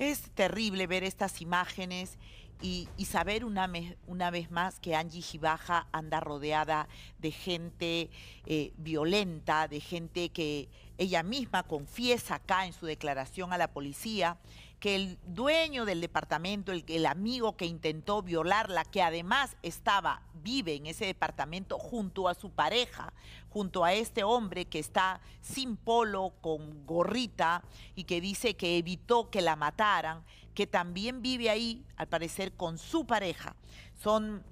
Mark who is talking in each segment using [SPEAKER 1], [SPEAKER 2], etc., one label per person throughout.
[SPEAKER 1] Es terrible ver estas imágenes y, saber una, una, vez más que Angie Gibaja anda rodeada de gente eh, violenta, de gente que ella misma confiesa acá en su declaración a la policía, que el dueño del departamento, el, el amigo que intentó violarla, que además estaba, vive en ese departamento junto a su pareja, junto a este hombre que está sin polo, con gorrita y que dice que evitó que la mataran, que también vive ahí, al parecer, con su pareja. Son,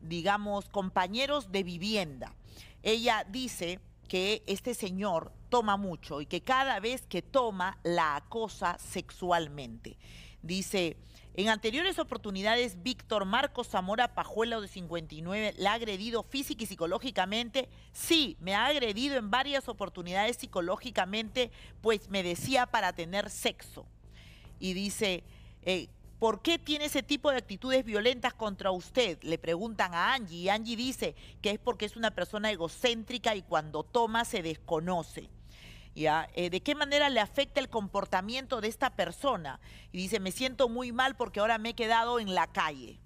[SPEAKER 1] digamos, compañeros de vivienda. Ella dice que este señor toma mucho y que cada vez que toma la acosa sexualmente. Dice, en anteriores oportunidades, Víctor Marcos Zamora Pajuelo, de 59, la ha agredido física y psicológicamente. Sí, me ha agredido en varias oportunidades psicológicamente, pues me decía para tener sexo. Y dice, eh, ¿Por qué tiene ese tipo de actitudes violentas contra usted? Le preguntan a Angie y Angie dice que es porque es una persona egocéntrica y cuando toma se desconoce. ¿Ya? Eh, ¿De qué manera le afecta el comportamiento de esta persona? Y dice, me siento muy mal porque ahora me he quedado en la calle.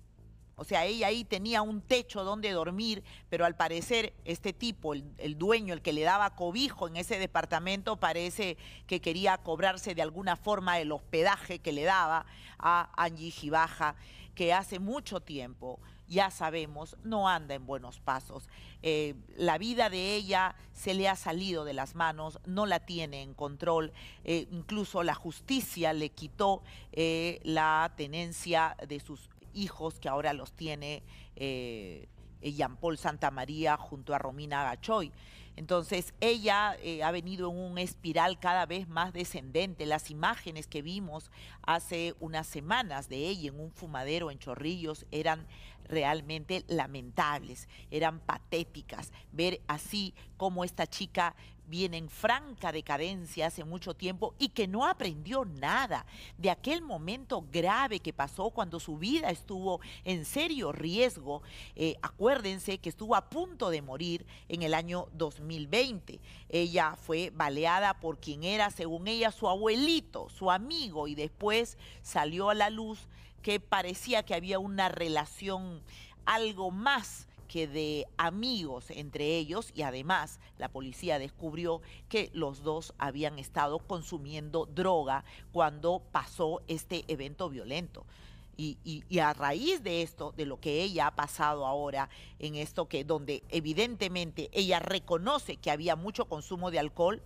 [SPEAKER 1] O sea, ella ahí tenía un techo donde dormir, pero al parecer este tipo, el, dueño, el que le daba cobijo en ese departamento, parece que quería cobrarse de alguna forma el hospedaje que le daba a Angie Gibaja, que hace mucho tiempo, ya sabemos, no anda en buenos pasos. Eh, la vida de ella se le ha salido de las manos, no la tiene en control. Eh, incluso la justicia le quitó eh, la tenencia de sus hijos que ahora los tiene eh, Jean Paul María junto a Romina Gachoy. Entonces, ella eh, ha venido en un espiral cada vez más descendente. Las imágenes que vimos hace unas semanas de ella en un fumadero en Chorrillos eran realmente lamentables, eran patéticas. Ver así como esta chica viene en franca decadencia hace mucho tiempo y que no aprendió nada de aquel momento grave que pasó cuando su vida estuvo en serio riesgo. Eh, acuérdense que estuvo a punto de morir en el año 2020. Ella fue baleada por quien era, según ella, su abuelito, su amigo, y después salió a la luz que parecía que había una relación algo más que de amigos entre ellos y además la policía descubrió que los dos habían estado consumiendo droga cuando pasó este evento violento. Y, y, a raíz de esto, de lo que ella ha pasado ahora, en esto que donde evidentemente ella reconoce que había mucho consumo de alcohol,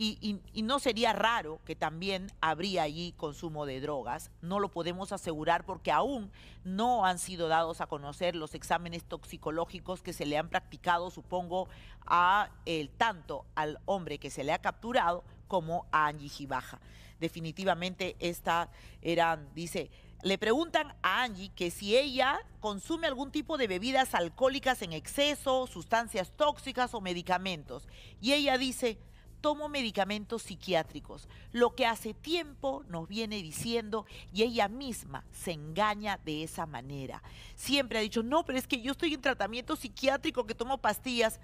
[SPEAKER 1] y, no sería raro que también habría allí consumo de drogas. No lo podemos asegurar porque aún no han sido dados a conocer los exámenes toxicológicos que se le han practicado, supongo, a el, eh, tanto al hombre que se le ha capturado como a Angie Gibaja. Definitivamente esta eran, dice, le preguntan a Angie que si ella consume algún tipo de bebidas alcohólicas en exceso, sustancias tóxicas o medicamentos. Y ella dice, tomo medicamentos psiquiátricos, lo que hace tiempo nos viene diciendo y ella misma se engaña de esa manera. Siempre ha dicho, no, pero es que yo estoy en tratamiento psiquiátrico que tomo pastillas.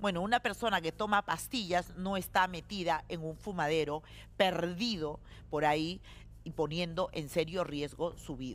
[SPEAKER 1] Bueno, una persona que toma pastillas no está metida en un fumadero perdido por ahí y poniendo en serio riesgo su vida.